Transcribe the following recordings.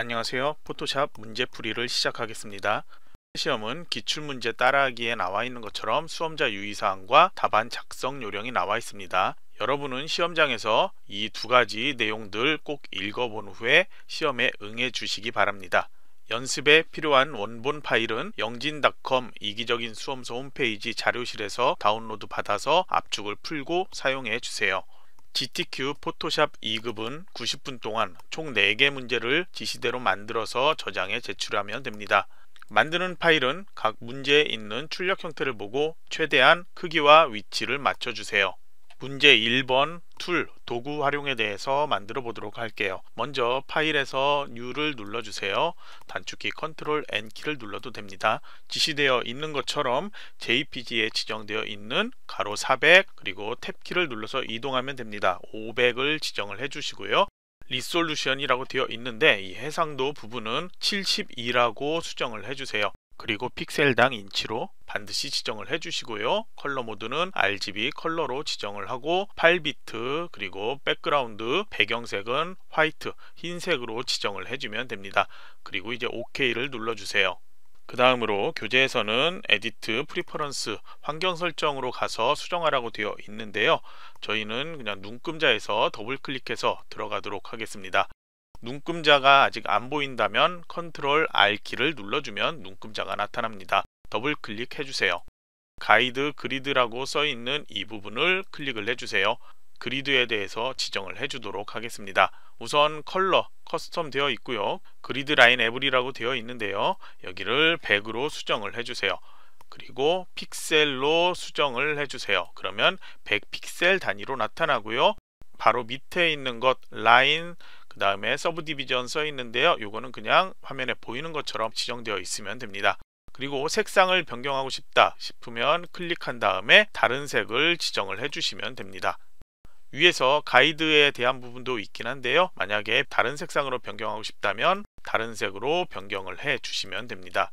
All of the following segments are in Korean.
안녕하세요 포토샵 문제풀이를 시작하겠습니다 시험은 기출문제 따라하기에 나와 있는 것처럼 수험자 유의사항과 답안 작성 요령이 나와 있습니다 여러분은 시험장에서 이 두 가지 내용들 꼭 읽어본 후에 시험에 응해 주시기 바랍니다 연습에 필요한 원본 파일은 영진닷컴 이기적인 수험소 홈페이지 자료실에서 다운로드 받아서 압축을 풀고 사용해 주세요 GTQ 포토샵 2급은 90분 동안 총 4개 문제를 지시대로 만들어서 저장해 제출하면 됩니다. 만드는 파일은 각 문제에 있는 출력 형태를 보고 최대한 크기와 위치를 맞춰주세요. 문제 1번 툴, 도구 활용에 대해서 만들어 보도록 할게요. 먼저 파일에서 New를 눌러주세요. 단축키 Ctrl N키를 눌러도 됩니다. 지시되어 있는 것처럼 JPG에 지정되어 있는 가로 400 그리고 탭키를 눌러서 이동하면 됩니다. 500을 지정을 해주시고요. 리솔루션이라고 되어 있는데 이 해상도 부분은 72라고 수정을 해주세요. 그리고 픽셀당 인치로 반드시 지정을 해주시고요. 컬러 모드는 RGB 컬러로 지정을 하고 8비트 그리고 백그라운드 배경색은 화이트 흰색으로 지정을 해주면 됩니다. 그리고 이제 OK를 눌러주세요. 그 다음으로 교재에서는 에디트 프리퍼런스 환경 설정으로 가서 수정하라고 되어 있는데요. 저희는 그냥 눈금자에서 더블 클릭해서 들어가도록 하겠습니다. 눈금자가 아직 안 보인다면 컨트롤 R키를 눌러주면 눈금자가 나타납니다. 더블 클릭해주세요. 가이드 그리드라고 써있는 이 부분을 클릭을 해주세요. 그리드에 대해서 지정을 해주도록 하겠습니다. 우선 컬러 커스텀 되어 있고요. 그리드 라인 에블이라고 되어 있는데요. 여기를 100으로 수정을 해주세요. 그리고 픽셀로 수정을 해주세요. 그러면 100픽셀 단위로 나타나고요. 바로 밑에 있는 것 라인 그 다음에 서브 디비전 써 있는데요 이거는 그냥 화면에 보이는 것처럼 지정되어 있으면 됩니다 그리고 색상을 변경하고 싶다 싶으면 클릭한 다음에 다른 색을 지정을 해주시면 됩니다 위에서 가이드에 대한 부분도 있긴 한데요 만약에 다른 색상으로 변경하고 싶다면 다른 색으로 변경을 해 주시면 됩니다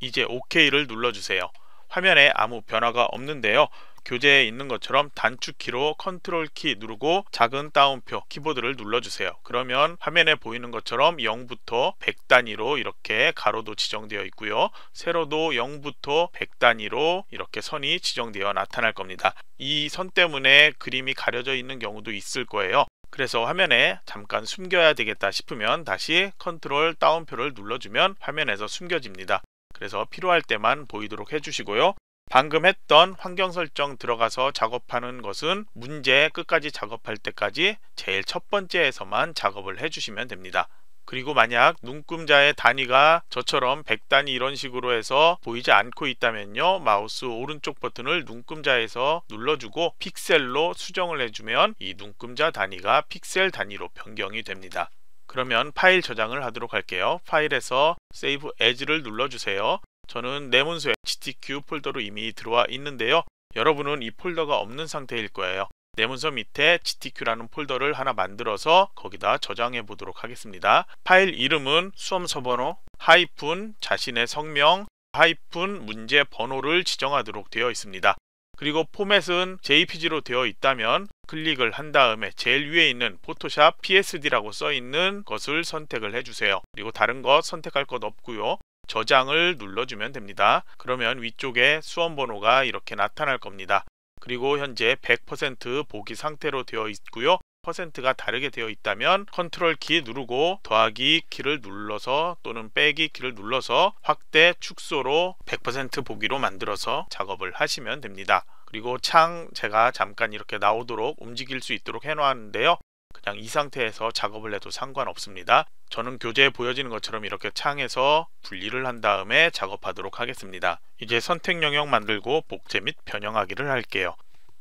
이제 OK를 눌러주세요 화면에 아무 변화가 없는데요 교재에 있는 것처럼 단축키로 컨트롤 키 누르고 작은 다운표 키보드를 눌러주세요. 그러면 화면에 보이는 것처럼 0부터 100 단위로 이렇게 가로도 지정되어 있고요. 세로도 0부터 100 단위로 이렇게 선이 지정되어 나타날 겁니다. 이 선 때문에 그림이 가려져 있는 경우도 있을 거예요. 그래서 화면에 잠깐 숨겨야 되겠다 싶으면 다시 컨트롤 다운표를 눌러주면 화면에서 숨겨집니다. 그래서 필요할 때만 보이도록 해주시고요. 방금 했던 환경 설정 들어가서 작업하는 것은 문제 끝까지 작업할 때까지 제일 첫 번째에서만 작업을 해주시면 됩니다. 그리고 만약 눈금자의 단위가 저처럼 100단위 이런 식으로 해서 보이지 않고 있다면요 마우스 오른쪽 버튼을 눈금자에서 눌러주고 픽셀로 수정을 해주면 이 눈금자 단위가 픽셀 단위로 변경이 됩니다 그러면 파일 저장을 하도록 할게요 파일에서 Save As를 눌러주세요 저는 내문서에 GTQ 폴더로 이미 들어와 있는데요. 여러분은 이 폴더가 없는 상태일 거예요. 내문서 밑에 GTQ라는 폴더를 하나 만들어서 거기다 저장해 보도록 하겠습니다. 파일 이름은 수험서 번호, 하이픈 자신의 성명, 하이픈 문제 번호를 지정하도록 되어 있습니다. 그리고 포맷은 JPG로 되어 있다면 클릭을 한 다음에 제일 위에 있는 포토샵 PSD라고 써 있는 것을 선택을 해주세요. 그리고 다른 것 선택할 것 없고요. 저장을 눌러주면 됩니다. 그러면 위쪽에 수험번호가 이렇게 나타날 겁니다. 그리고 현재 100% 보기 상태로 되어 있고요. 퍼센트가 다르게 되어 있다면 컨트롤 키 누르고 더하기 키를 눌러서 또는 빼기 키를 눌러서 확대 축소로 100% 보기로 만들어서 작업을 하시면 됩니다. 그리고 창 제가 잠깐 이렇게 나오도록 움직일 수 있도록 해놓았는데요. 그냥 이 상태에서 작업을 해도 상관없습니다. 저는 교재에 보여지는 것처럼 이렇게 창에서 분리를 한 다음에 작업하도록 하겠습니다. 이제 선택 영역 만들고 복제 및 변형하기를 할게요.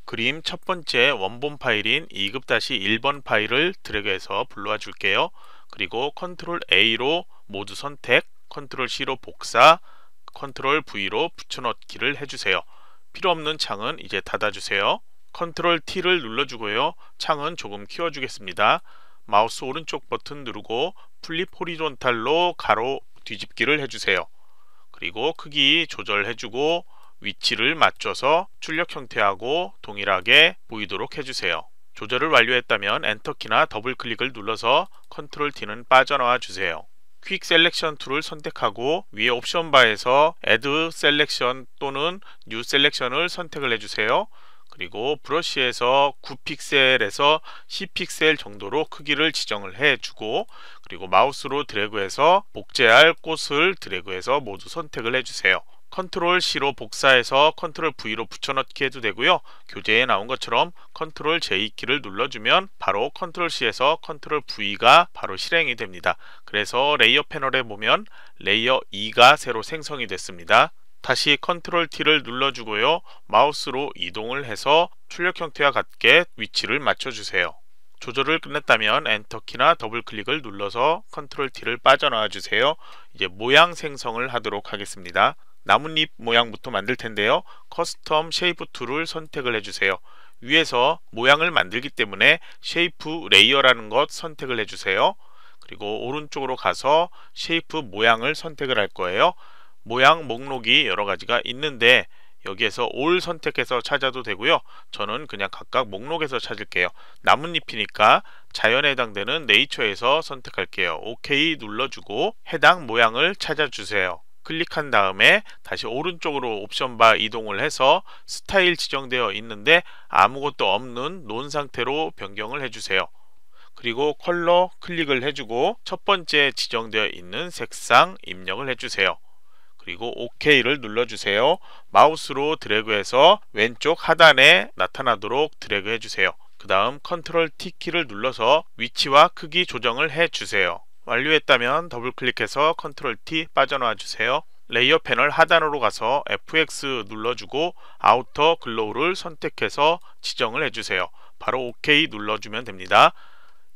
그림 첫 번째 원본 파일인 2급-1번 파일을 드래그해서 불러와 줄게요. 그리고 컨트롤 A로 모두 선택, 컨트롤 C로 복사, 컨트롤 V로 붙여넣기를 해주세요. 필요없는 창은 이제 닫아주세요. 컨트롤 T를 눌러주고요. 창은 조금 키워주겠습니다. 마우스 오른쪽 버튼 누르고 플립 호리존탈로 가로 뒤집기를 해주세요. 그리고 크기 조절해주고 위치를 맞춰서 출력 형태하고 동일하게 보이도록 해주세요. 조절을 완료했다면 엔터키나 더블클릭을 눌러서 컨트롤 T는 빠져나와 주세요. 퀵 셀렉션 툴을 선택하고 위에 옵션 바에서 Add Selection 또는 New Selection을 선택을 해주세요. 그리고 브러쉬에서 9픽셀에서 10픽셀 정도로 크기를 지정을 해주고 그리고 마우스로 드래그해서 복제할 꽃을 드래그해서 모두 선택을 해주세요. 컨트롤 C로 복사해서 컨트롤 V로 붙여넣기 해도 되고요. 교재에 나온 것처럼 컨트롤 J 키를 눌러주면 바로 컨트롤 C에서 컨트롤 V가 바로 실행이 됩니다. 그래서 레이어 패널에 보면 레이어 2가 새로 생성이 됐습니다. 다시 컨트롤 T를 눌러주고요. 마우스로 이동을 해서 출력 형태와 같게 위치를 맞춰주세요. 조절을 끝냈다면 엔터키나 더블클릭을 눌러서 컨트롤 T를 빠져나와 주세요. 이제 모양 생성을 하도록 하겠습니다. 나뭇잎 모양부터 만들 텐데요. 커스텀 쉐이프 툴을 선택을 해주세요. 위에서 모양을 만들기 때문에 쉐이프 레이어라는 것 선택을 해주세요. 그리고 오른쪽으로 가서 쉐이프 모양을 선택을 할 거예요. 모양 목록이 여러 가지가 있는데 여기에서 올 선택해서 찾아도 되고요. 저는 그냥 각각 목록에서 찾을게요. 나뭇잎이니까 자연에 해당되는 네이처에서 선택할게요. OK 눌러주고 해당 모양을 찾아주세요. 클릭한 다음에 다시 오른쪽으로 옵션 바 이동을 해서 스타일 지정되어 있는데 아무것도 없는 논 상태로 변경을 해주세요. 그리고 컬러 클릭을 해주고 첫 번째 지정되어 있는 색상 입력을 해주세요. 그리고 OK를 눌러주세요. 마우스로 드래그해서 왼쪽 하단에 나타나도록 드래그해 주세요. 그 다음 컨트롤 T키를 눌러서 위치와 크기 조정을 해주세요. 완료했다면 더블클릭해서 컨트롤 T 빠져나와 주세요. 레이어 패널 하단으로 가서 FX 눌러주고 아우터 글로우를 선택해서 지정을 해주세요. 바로 OK 눌러주면 됩니다.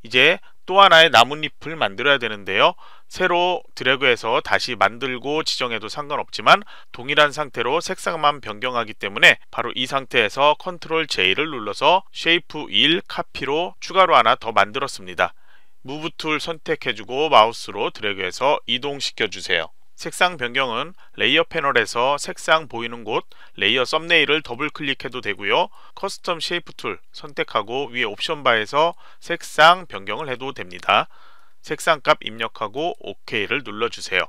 이제 또 하나의 나뭇잎을 만들어야 되는데요. 새로 드래그해서 다시 만들고 지정해도 상관없지만 동일한 상태로 색상만 변경하기 때문에 바로 이 상태에서 컨트롤 J를 눌러서 쉐이프 1 카피로 추가로 하나 더 만들었습니다. 무브 툴 선택해주고 마우스로 드래그해서 이동시켜주세요. 색상 변경은 레이어 패널에서 색상 보이는 곳 레이어 썸네일을 더블 클릭해도 되고요. 커스텀 쉐이프 툴 선택하고 위에 옵션 바에서 색상 변경을 해도 됩니다. 색상값 입력하고 OK를 눌러주세요.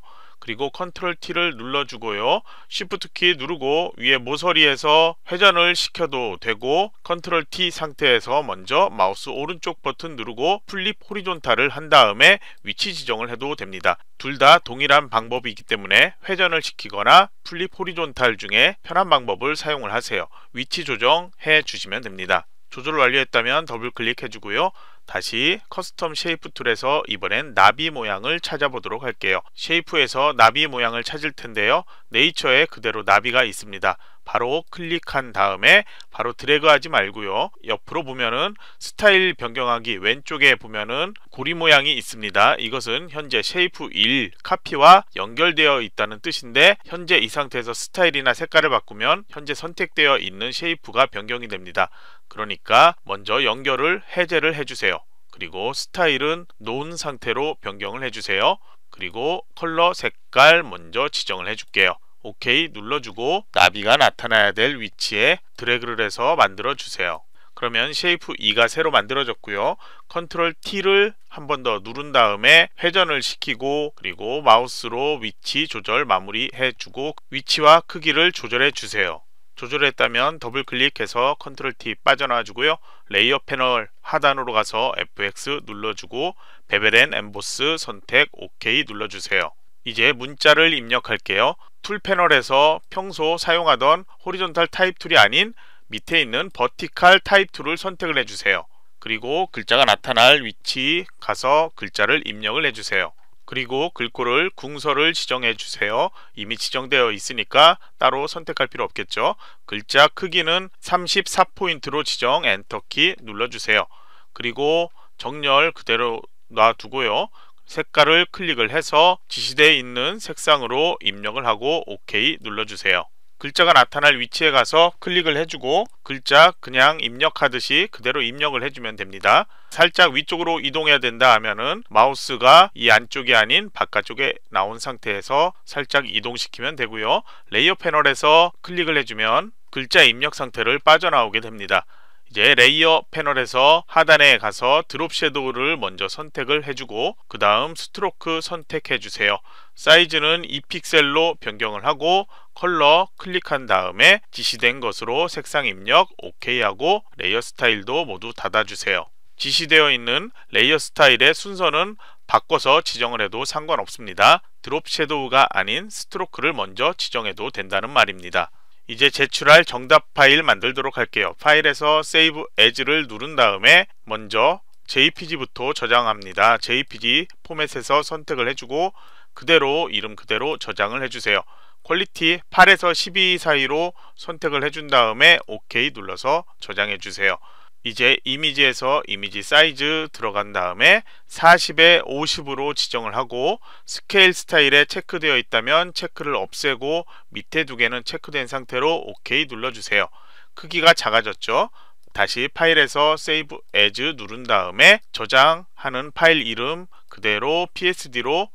그리고 컨트롤 T를 눌러주고요. Shift 키 누르고 위에 모서리에서 회전을 시켜도 되고 컨트롤 T 상태에서 먼저 마우스 오른쪽 버튼 누르고 플립 호리존탈을 한 다음에 위치 지정을 해도 됩니다. 둘 다 동일한 방법이기 때문에 회전을 시키거나 플립 호리존탈 중에 편한 방법을 사용을 하세요. 위치 조정해 주시면 됩니다. 조절 완료했다면 더블 클릭해 주고요. 다시 커스텀 쉐이프 툴에서 이번엔 나비 모양을 찾아보도록 할게요. 쉐이프에서 나비 모양을 찾을 텐데요. 네이처에 그대로 나비가 있습니다. 바로 클릭한 다음에 바로 드래그하지 말고요. 옆으로 보면은 스타일 변경하기 왼쪽에 보면은 고리 모양이 있습니다. 이것은 현재 쉐이프 1 카피와 연결되어 있다는 뜻인데 현재 이 상태에서 스타일이나 색깔을 바꾸면 현재 선택되어 있는 쉐이프가 변경이 됩니다. 그러니까 먼저 연결을 해제를 해주세요. 그리고 스타일은 논 상태로 변경을 해주세요. 그리고 컬러 색깔 먼저 지정을 해줄게요. OK 눌러주고 나비가 나타나야 될 위치에 드래그를 해서 만들어주세요. 그러면 쉐이프 2가 새로 만들어졌고요. 컨트롤 T를 한 번 더 누른 다음에 회전을 시키고 그리고 마우스로 위치 조절 마무리해주고 위치와 크기를 조절해주세요. 조절했다면 더블 클릭해서 컨트롤 T 빠져나와 주고요. 레이어 패널 하단으로 가서 FX 눌러주고 베벨 앤 엠보스 선택 OK 눌러주세요. 이제 문자를 입력할게요. 툴 패널에서 평소 사용하던 호리존탈 타입 툴이 아닌 밑에 있는 버티칼 타입 툴을 선택을 해주세요. 그리고 글자가 나타날 위치 가서 글자를 입력을 해주세요. 그리고 글꼴을 궁서를 지정해 주세요. 이미 지정되어 있으니까 따로 선택할 필요 없겠죠. 글자 크기는 34포인트로 지정 엔터키 눌러주세요. 그리고 정렬 그대로 놔두고요. 색깔을 클릭을 해서 지시되어 있는 색상으로 입력을 하고 OK 눌러주세요. 글자가 나타날 위치에 가서 클릭을 해주고 글자 그냥 입력하듯이 그대로 입력을 해주면 됩니다. 살짝 위쪽으로 이동해야 된다 하면은 마우스가 이 안쪽이 아닌 바깥쪽에 나온 상태에서 살짝 이동시키면 되고요. 레이어 패널에서 클릭을 해주면 글자 입력 상태를 빠져나오게 됩니다. 이제 레이어 패널에서 하단에 가서 드롭 섀도우를 먼저 선택을 해주고 그 다음 스트로크 선택해주세요. 사이즈는 2픽셀로 변경을 하고 컬러 클릭한 다음에 지시된 것으로 색상 입력 OK 하고 레이어 스타일도 모두 닫아주세요. 지시되어 있는 레이어 스타일의 순서는 바꿔서 지정을 해도 상관없습니다. 드롭 섀도우가 아닌 스트로크를 먼저 지정해도 된다는 말입니다. 이제 제출할 정답 파일 만들도록 할게요. 파일에서 Save As를 누른 다음에 먼저 JPG부터 저장합니다. JPG 포맷에서 선택을 해주고 그대로 이름 그대로 저장을 해주세요. 퀄리티 8에서 12 사이로 선택을 해준 다음에 OK 눌러서 저장해주세요. 이제 이미지에서 이미지 사이즈 들어간 다음에 40에 50으로 지정을 하고 스케일 스타일에 체크되어 있다면 체크를 없애고 밑에 두 개는 체크된 상태로 OK 눌러주세요. 크기가 작아졌죠? 다시 파일에서 Save As 누른 다음에 저장하는 파일 이름 그대로 PSD로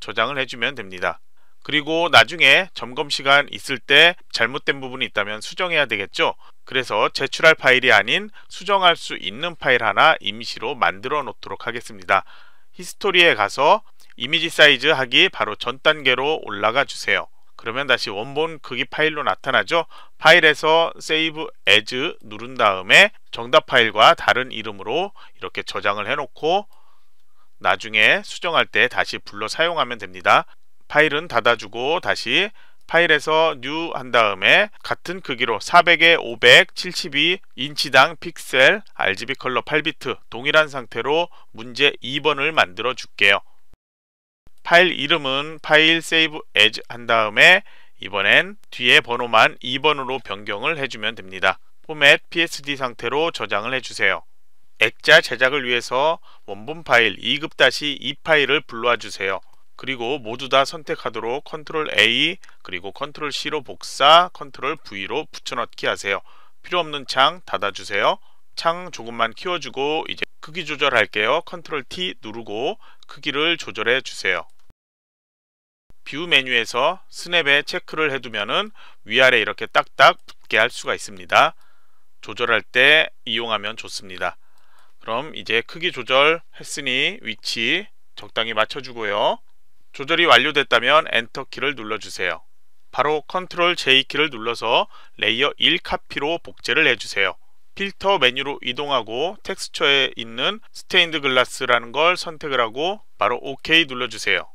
저장을 해주면 됩니다. 그리고 나중에 점검 시간 있을 때 잘못된 부분이 있다면 수정해야 되겠죠. 그래서 제출할 파일이 아닌 수정할 수 있는 파일 하나 임시로 만들어 놓도록 하겠습니다. 히스토리에 가서 이미지 사이즈 하기 바로 전 단계로 올라가 주세요. 그러면 다시 원본 크기 파일로 나타나죠. 파일에서 Save As 누른 다음에 정답 파일과 다른 이름으로 이렇게 저장을 해놓고 나중에 수정할 때 다시 불러 사용하면 됩니다. 파일은 닫아주고 다시 파일에서 뉴 w 한 다음에 같은 크기로 400에 500, 72 인치당 픽셀 RGB 컬러 8비트 동일한 상태로 문제 2번을 만들어 줄게요. 파일 이름은 파일 세이브 e as 한 다음에 이번엔 뒤에 번호만 2번으로 변경을 해주면 됩니다. 포맷 PSD 상태로 저장을 해주세요. 액자 제작을 위해서 원본 파일 2급-2 파일을 불러와 주세요. 그리고 모두 다 선택하도록 컨트롤 A 그리고 컨트롤 C로 복사 컨트롤 V로 붙여넣기 하세요. 필요 없는 창 닫아주세요. 창 조금만 키워주고 이제 크기 조절할게요. 컨트롤 T 누르고 크기를 조절해 주세요. 뷰 메뉴에서 스냅에 체크를 해두면은 위아래 이렇게 딱딱 붙게 할 수가 있습니다. 조절할 때 이용하면 좋습니다. 그럼 이제 크기 조절 했으니 위치 적당히 맞춰주고요. 조절이 완료됐다면 엔터키를 눌러주세요. 바로 컨트롤 J키를 눌러서 레이어 1 카피로 복제를 해주세요. 필터 메뉴로 이동하고 텍스처에 있는 스테인드 글라스라는 걸 선택을 하고 바로 OK 눌러주세요.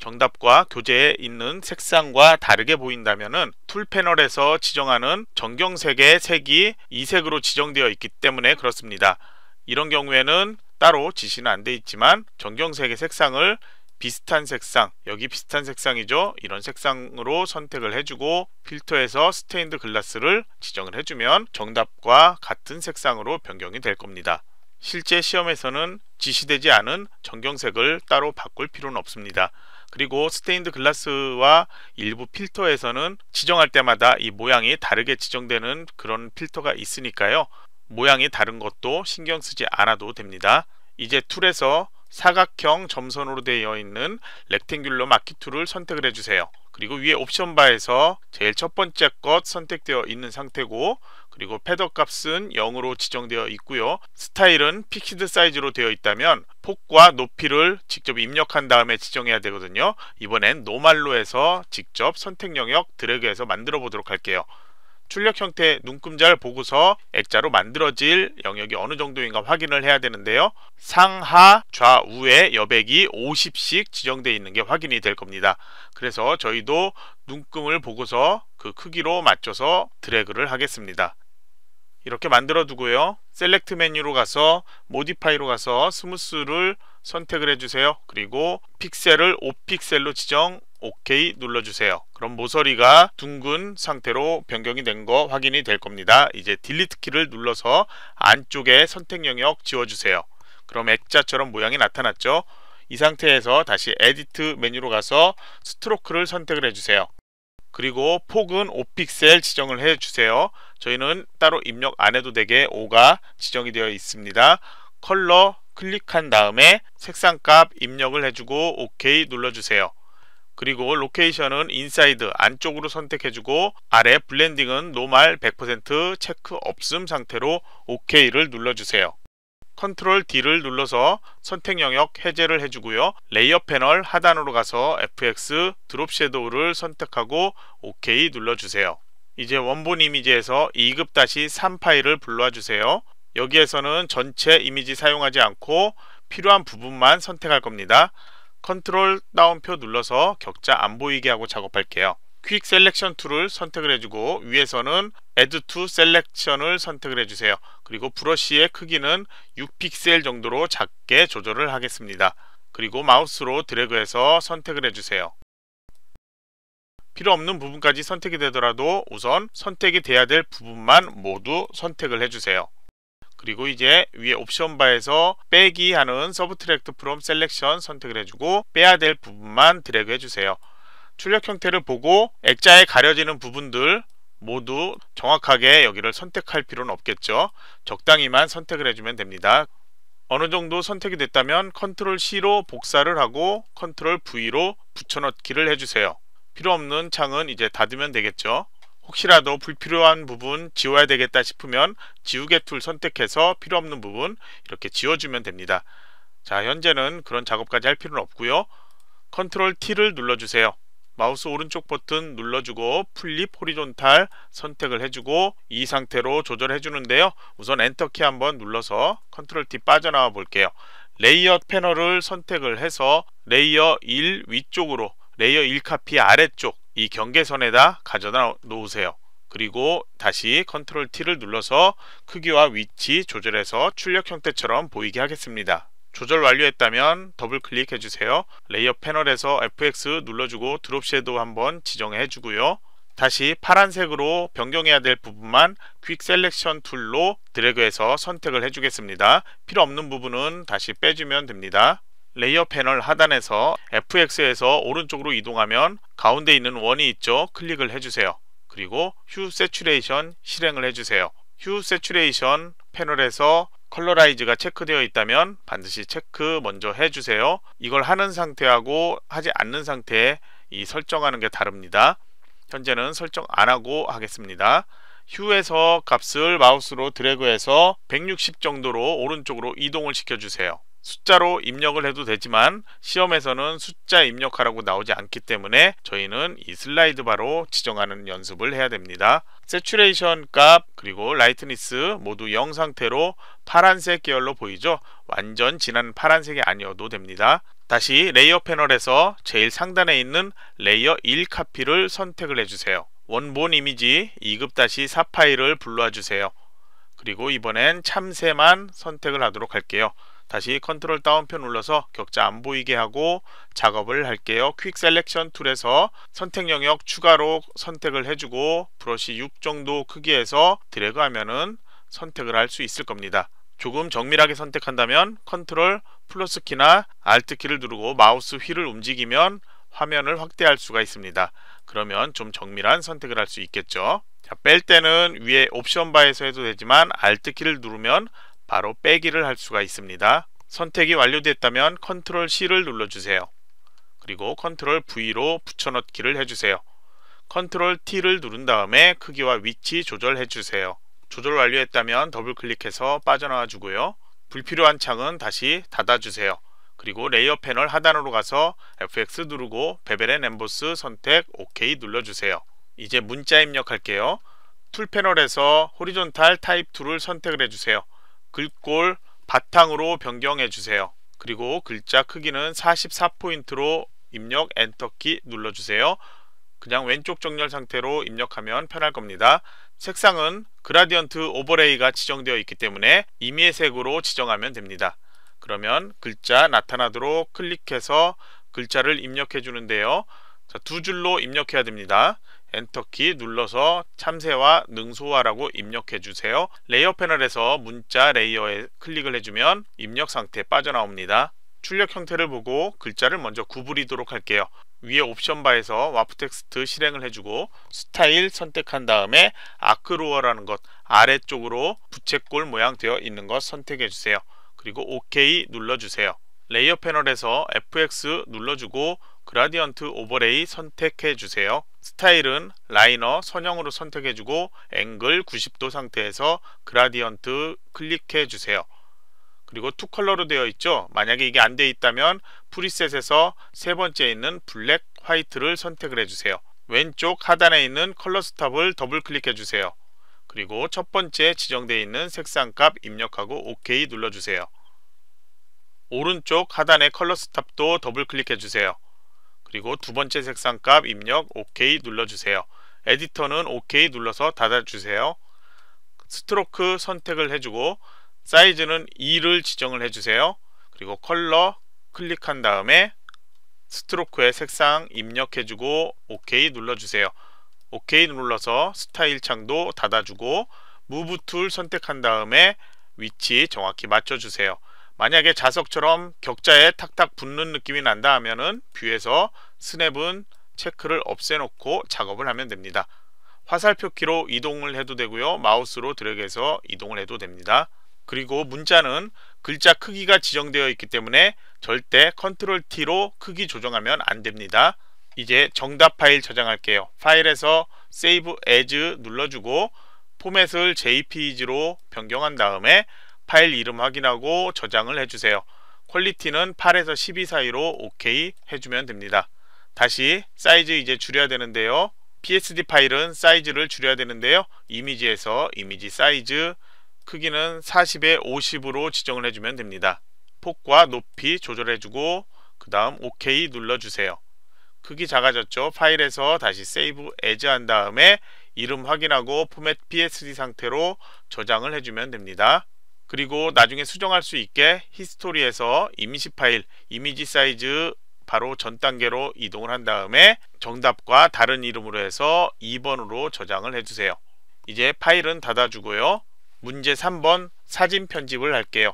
정답과 교재에 있는 색상과 다르게 보인다면 툴 패널에서 지정하는 정경색의 색이 이 색으로 지정되어 있기 때문에 그렇습니다. 이런 경우에는 따로 지시는 안 돼 있지만 정경색의 색상을 비슷한 색상 여기 비슷한 색상이죠 이런 색상으로 선택을 해주고 필터에서 스테인드 글라스를 지정을 해주면 정답과 같은 색상으로 변경이 될 겁니다 실제 시험에서는 지시되지 않은 정경색을 따로 바꿀 필요는 없습니다 그리고 스테인드 글라스와 일부 필터에서는 지정할 때마다 이 모양이 다르게 지정되는 그런 필터가 있으니까요 모양이 다른 것도 신경 쓰지 않아도 됩니다 이제 툴에서 사각형 점선으로 되어 있는 렉탱귤러 마키 툴을 선택을 해주세요. 그리고 위에 옵션 바에서 제일 첫 번째 것 선택되어 있는 상태고 그리고 패더 값은 0으로 지정되어 있고요. 스타일은 픽시드 사이즈로 되어 있다면 폭과 높이를 직접 입력한 다음에 지정해야 되거든요. 이번엔 노말로 해서 직접 선택 영역 드래그해서 만들어 보도록 할게요. 출력 형태 눈금자를 보고서 액자로 만들어질 영역이 어느 정도인가 확인을 해야 되는데요. 상하 좌우의 여백이 50씩 지정되어 있는 게 확인이 될 겁니다. 그래서 저희도 눈금을 보고서 그 크기로 맞춰서 드래그를 하겠습니다. 이렇게 만들어 두고요. 셀렉트 메뉴로 가서 모디파이로 가서 스무스를 선택을 해주세요. 그리고 픽셀을 5픽셀로 지정 OK 눌러주세요. 그럼 모서리가 둥근 상태로 변경이 된 거 확인이 될 겁니다. 이제 딜리트 키를 눌러서 안쪽에 선택 영역 지워주세요. 그럼 액자처럼 모양이 나타났죠. 이 상태에서 다시 에디트 메뉴로 가서 스트로크를 선택을 해주세요. 그리고 폭은 5픽셀 지정을 해주세요. 저희는 따로 입력 안 해도 되게 5가 지정이 되어 있습니다. 컬러 클릭한 다음에 색상값 입력을 해주고 OK 눌러주세요. 그리고 로케이션은 인사이드 안쪽으로 선택해주고 아래 블렌딩은 노말 100% 체크 없음 상태로 OK를 눌러주세요. 컨트롤 D를 눌러서 선택 영역 해제를 해주고요. 레이어 패널 하단으로 가서 FX 드롭 섀도우를 선택하고 OK 눌러주세요. 이제 원본 이미지에서 2급-3 다시 파일을 불러주세요. 와 여기에서는 전체 이미지 사용하지 않고 필요한 부분만 선택할 겁니다. 컨트롤 다운표 눌러서 격자 안 보이게 하고 작업할게요. 퀵 셀렉션 툴을 선택을 해주고 위에서는 Add to Selection을 선택을 해주세요. 그리고 브러쉬의 크기는 6픽셀 정도로 작게 조절을 하겠습니다. 그리고 마우스로 드래그해서 선택을 해주세요. 필요 없는 부분까지 선택이 되더라도 우선 선택이 돼야 될 부분만 모두 선택을 해주세요. 그리고 이제 위에 옵션 바에서 빼기 하는 서브트랙트 프롬 셀렉션 선택을 해주고 빼야 될 부분만 드래그 해주세요. 출력 형태를 보고 액자에 가려지는 부분들 모두 정확하게 여기를 선택할 필요는 없겠죠. 적당히만 선택을 해주면 됩니다. 어느 정도 선택이 됐다면 컨트롤 C로 복사를 하고 컨트롤 V로 붙여넣기를 해주세요. 필요 없는 창은 이제 닫으면 되겠죠. 혹시라도 불필요한 부분 지워야 되겠다 싶으면 지우개 툴 선택해서 필요없는 부분 이렇게 지워주면 됩니다. 자 현재는 그런 작업까지 할 필요는 없고요. 컨트롤 T를 눌러주세요. 마우스 오른쪽 버튼 눌러주고 플립 호리존탈 선택을 해주고 이 상태로 조절해 주는데요. 우선 엔터키 한번 눌러서 컨트롤 T 빠져나와 볼게요. 레이어 패널을 선택을 해서 레이어 1 위쪽으로 레이어 1 카피 아래쪽 이 경계선에다 가져다 놓으세요. 그리고 다시 컨트롤 T를 눌러서 크기와 위치 조절해서 출력 형태처럼 보이게 하겠습니다. 조절 완료했다면 더블 클릭해 주세요. 레이어 패널에서 FX 눌러주고 드롭 섀도우 한번 지정해 주고요. 다시 파란색으로 변경해야 될 부분만 퀵 셀렉션 툴로 드래그해서 선택을 해주겠습니다. 필요 없는 부분은 다시 빼주면 됩니다. 레이어 패널 하단에서 FX에서 오른쪽으로 이동하면 가운데 있는 원이 있죠. 클릭을 해주세요. 그리고 휴 세츄레이션 실행을 해주세요. 휴 세츄레이션 패널에서 컬러라이즈가 체크되어 있다면 반드시 체크 먼저 해주세요. 이걸 하는 상태하고 하지 않는 상태에 이 설정하는 게 다릅니다. 현재는 설정 안하고 하겠습니다. 휴에서 값을 마우스로 드래그해서 160 정도로 오른쪽으로 이동을 시켜주세요. 숫자로 입력을 해도 되지만 시험에서는 숫자 입력하라고 나오지 않기 때문에 저희는 이 슬라이드 바로 지정하는 연습을 해야 됩니다. 세츄레이션 값 그리고 라이트니스 모두 0 상태로 파란색 계열로 보이죠? 완전 진한 파란색이 아니어도 됩니다. 다시 레이어 패널에서 제일 상단에 있는 레이어 1 카피를 선택을 해주세요. 원본 이미지 2급-4 파일을 불러와 주세요. 그리고 이번엔 참새만 선택을 하도록 할게요. 다시 컨트롤 다운표 눌러서 격자 안 보이게 하고 작업을 할게요. 퀵 셀렉션 툴에서 선택 영역 추가로 선택을 해주고 브러쉬 6 정도 크기에서 드래그 하면은 선택을 할 수 있을 겁니다. 조금 정밀하게 선택한다면 컨트롤 플러스 키나 알트 키를 누르고 마우스 휠을 움직이면 화면을 확대할 수가 있습니다. 그러면 좀 정밀한 선택을 할 수 있겠죠. 자, 뺄 때는 위에 옵션 바에서 해도 되지만 Alt 키를 누르면 바로 빼기를 할 수가 있습니다. 선택이 완료됐다면 컨트롤 C를 눌러주세요. 그리고 컨트롤 V로 붙여넣기를 해주세요. 컨트롤 T를 누른 다음에 크기와 위치 조절해주세요. 조절 완료했다면 더블클릭해서 빠져나와 주고요. 불필요한 창은 다시 닫아주세요. 그리고 레이어 패널 하단으로 가서 FX 누르고 베벨 의 엠보스 선택 OK 눌러주세요. 이제 문자 입력할게요. 툴 패널에서 호리존탈 타입 2를 선택을 해주세요. 글꼴 바탕으로 변경해 주세요. 그리고 글자 크기는 44포인트로 입력 엔터키 눌러주세요. 그냥 왼쪽 정렬 상태로 입력하면 편할 겁니다. 색상은 그라디언트 오버레이가 지정되어 있기 때문에 임의의 색으로 지정하면 됩니다. 그러면 글자 나타나도록 클릭해서 글자를 입력해 주는데요. 자, 두 줄로 입력해야 됩니다. 엔터키 눌러서 참새와 능소화라고 입력해 주세요. 레이어 패널에서 문자 레이어에 클릭을 해주면 입력 상태 에 빠져나옵니다. 출력 형태를 보고 글자를 먼저 구부리도록 할게요. 위에 옵션 바에서 와프 텍스트 실행을 해주고 스타일 선택한 다음에 아크로어라는 것 아래쪽으로 부채꼴 모양 되어 있는 것 선택해 주세요. 그리고 OK 눌러주세요. 레이어 패널에서 FX 눌러주고 그라디언트 오버레이 선택해주세요. 스타일은 라이너 선형으로 선택해주고 앵글 90도 상태에서 그라디언트 클릭해주세요. 그리고 투 컬러로 되어 있죠. 만약에 이게 안 되어 있다면 프리셋에서 세 번째 있는 블랙 화이트를 선택을 해주세요. 왼쪽 하단에 있는 컬러 스톱을 더블 클릭해주세요. 그리고 첫 번째 지정되어 있는 색상 값 입력하고 OK 눌러주세요. 오른쪽 하단의 컬러 스톱도 더블 클릭해주세요. 그리고 두 번째 색상 값 입력 OK 눌러주세요. 에디터는 OK 눌러서 닫아주세요. 스트로크 선택을 해주고 사이즈는 2를 지정을 해주세요. 그리고 컬러 클릭한 다음에 스트로크의 색상 입력해주고 OK 눌러주세요. OK 눌러서 스타일 창도 닫아주고 무브 툴 선택한 다음에 위치 정확히 맞춰주세요. 만약에 자석처럼 격자에 탁탁 붙는 느낌이 난다 하면은 뷰에서 스냅은 체크를 없애놓고 작업을 하면 됩니다. 화살표키로 이동을 해도 되고요. 마우스로 드래그해서 이동을 해도 됩니다. 그리고 문자는 글자 크기가 지정되어 있기 때문에 절대 컨트롤 T로 크기 조정하면 안 됩니다. 이제 정답 파일 저장할게요. 파일에서 Save As 눌러주고 포맷을 JPEG로 변경한 다음에 파일 이름 확인하고 저장을 해주세요. 퀄리티는 8에서 12 사이로 OK 해주면 됩니다. 다시 사이즈 이제 줄여야 되는데요. PSD 파일은 사이즈를 줄여야 되는데요. 이미지에서 이미지 사이즈 크기는 40에 50으로 지정을 해주면 됩니다. 폭과 높이 조절해주고 그 다음 OK 눌러주세요. 크기 작아졌죠? 파일에서 다시 세이브 에즈 한 다음에 이름 확인하고 포맷 PSD 상태로 저장을 해주면 됩니다. 그리고 나중에 수정할 수 있게 히스토리에서 이미지 파일, 이미지 사이즈 바로 전 단계로 이동을 한 다음에 정답과 다른 이름으로 해서 2번으로 저장을 해주세요. 이제 파일은 닫아주고요. 문제 3번 사진 편집을 할게요.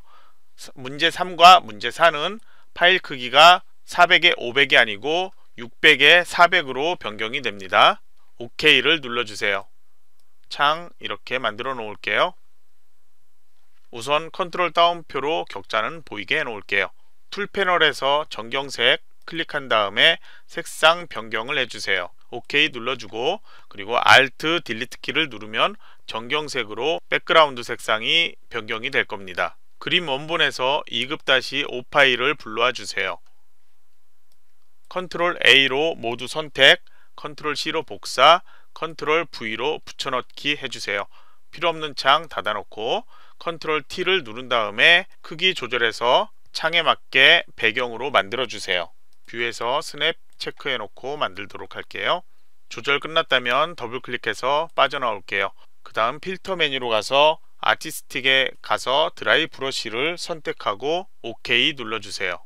문제 3과 문제 4는 파일 크기가 400에 500이 아니고 600에 400으로 변경이 됩니다. OK를 눌러주세요. 창 이렇게 만들어 놓을게요. 우선 컨트롤 다운표로 격자는 보이게 해놓을게요. 툴 패널에서 전경색 클릭한 다음에 색상 변경을 해주세요. OK 눌러주고 그리고 Alt Delete 키를 누르면 전경색으로 백그라운드 색상이 변경이 될 겁니다. 그림 원본에서 2급-O 다시 파일을 불러와 주세요. 컨트롤 A로 모두 선택, 컨트롤 C로 복사, 컨트롤 V로 붙여넣기 해주세요. 필요없는 창 닫아놓고 컨트롤 T를 누른 다음에 크기 조절해서 창에 맞게 배경으로 만들어주세요. 뷰에서 스냅 체크해놓고 만들도록 할게요. 조절 끝났다면 더블클릭해서 빠져나올게요. 그 다음 필터 메뉴로 가서 아티스틱에 가서 드라이 브러쉬를 선택하고 OK 눌러주세요.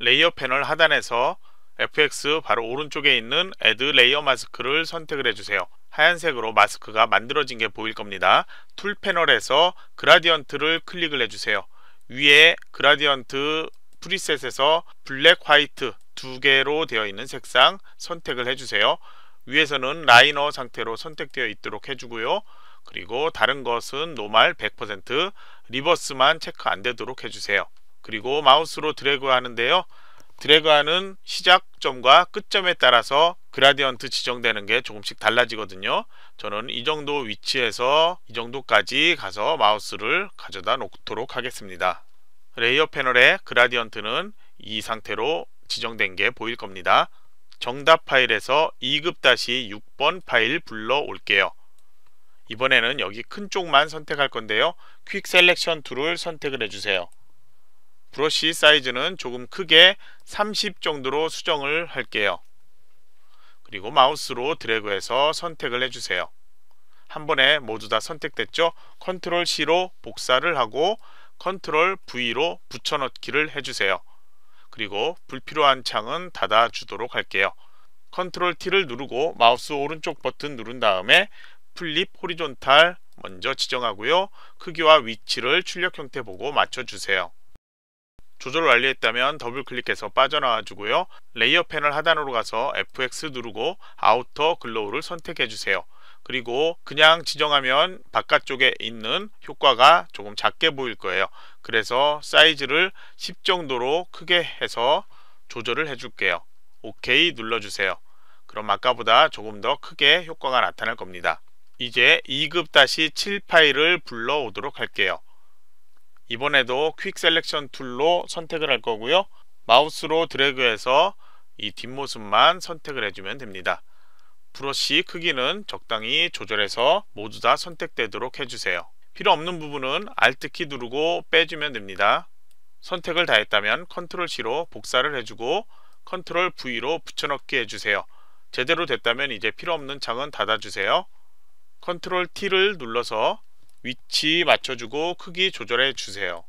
레이어 패널 하단에서 FX 바로 오른쪽에 있는 Add Layer Mask를 선택을 해주세요. 하얀색으로 마스크가 만들어진 게 보일 겁니다. 툴 패널에서 그라디언트를 클릭을 해주세요. 위에 그라디언트 프리셋에서 블랙, 화이트 두 개로 되어 있는 색상 선택을 해주세요. 위에서는 라이너 상태로 선택되어 있도록 해주고요. 그리고 다른 것은 노말 100% 리버스만 체크 안 되도록 해주세요. 그리고 마우스로 드래그 하는데요. 드래그하는 시작점과 끝점에 따라서 그라디언트 지정되는 게 조금씩 달라지거든요. 저는 이 정도 위치에서 이 정도까지 가서 마우스를 가져다 놓도록 하겠습니다. 레이어 패널의 그라디언트는 이 상태로 지정된 게 보일 겁니다. 정답 파일에서 2급-6번 파일 불러올게요. 이번에는 여기 큰 쪽만 선택할 건데요. 퀵 셀렉션 툴을 선택을 해주세요. 브러쉬 사이즈는 조금 크게 30 정도로 수정을 할게요. 그리고 마우스로 드래그해서 선택을 해주세요. 한 번에 모두 다 선택됐죠? 컨트롤 C로 복사를 하고 컨트롤 V로 붙여넣기를 해주세요. 그리고 불필요한 창은 닫아주도록 할게요. 컨트롤 T를 누르고 마우스 오른쪽 버튼 누른 다음에 플립 호리존탈 먼저 지정하고요. 크기와 위치를 출력 형태 보고 맞춰주세요. 조절 완료했다면 더블 클릭해서 빠져나와 주고요. 레이어 패널 하단으로 가서 FX 누르고 아우터 글로우를 선택해 주세요. 그리고 그냥 지정하면 바깥쪽에 있는 효과가 조금 작게 보일 거예요. 그래서 사이즈를 10 정도로 크게 해서 조절을 해줄게요. OK 눌러주세요. 그럼 아까보다 조금 더 크게 효과가 나타날 겁니다. 이제 2급-7 파일을 불러오도록 할게요. 이번에도 퀵 셀렉션 툴로 선택을 할 거고요. 마우스로 드래그해서 이 뒷모습만 선택을 해주면 됩니다. 브러쉬 크기는 적당히 조절해서 모두 다 선택되도록 해주세요. 필요 없는 부분은 Alt키 누르고 빼주면 됩니다. 선택을 다 했다면 Ctrl-C로 복사를 해주고 Ctrl-V로 붙여넣기 해주세요. 제대로 됐다면 이제 필요 없는 창은 닫아주세요. Ctrl-T를 눌러서 위치 맞춰주고 크기 조절해 주세요.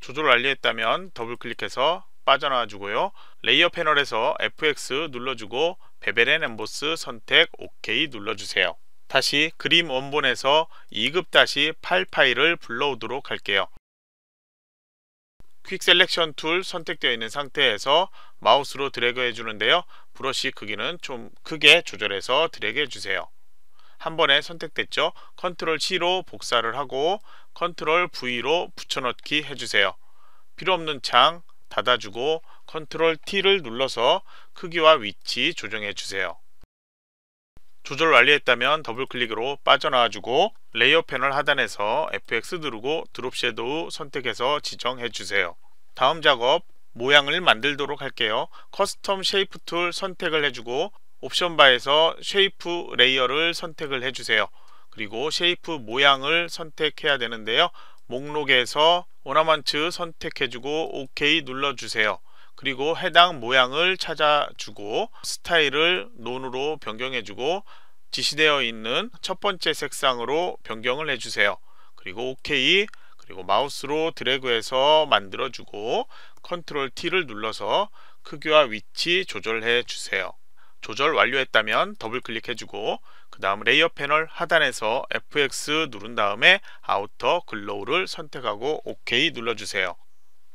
조절 완료했다면 더블 클릭해서 빠져나와 주고요. 레이어 패널에서 FX 눌러주고 베벨 앤 엠보스 선택 OK 눌러주세요. 다시 그림 원본에서 2급 다시 8 파일을 불러오도록 할게요. 퀵 셀렉션 툴 선택되어 있는 상태에서 마우스로 드래그 해주는데요. 브러쉬 크기는 좀 크게 조절해서 드래그 해주세요. 한 번에 선택됐죠. 컨트롤 C로 복사를 하고 컨트롤 V로 붙여넣기 해주세요. 필요없는 창 닫아주고 컨트롤 T를 눌러서 크기와 위치 조정해주세요. 조절 완료했다면 더블클릭으로 빠져나와주고 레이어 패널 하단에서 FX 누르고 드롭 섀도우 선택해서 지정해주세요. 다음 작업 모양을 만들도록 할게요. 커스텀 쉐이프 툴 선택을 해주고 옵션 바에서 쉐이프 레이어를 선택을 해주세요. 그리고 쉐이프 모양을 선택해야 되는데요. 목록에서 오너먼츠 선택해주고 OK 눌러주세요. 그리고 해당 모양을 찾아주고 스타일을 논으로 변경해주고 지시되어 있는 첫 번째 색상으로 변경을 해주세요. 그리고 OK 그리고 마우스로 드래그해서 만들어주고 컨트롤 T를 눌러서 크기와 위치 조절해 주세요. 조절 완료했다면 더블 클릭해주고 그 다음 레이어 패널 하단에서 FX 누른 다음에 아우터 글로우를 선택하고 OK 눌러주세요.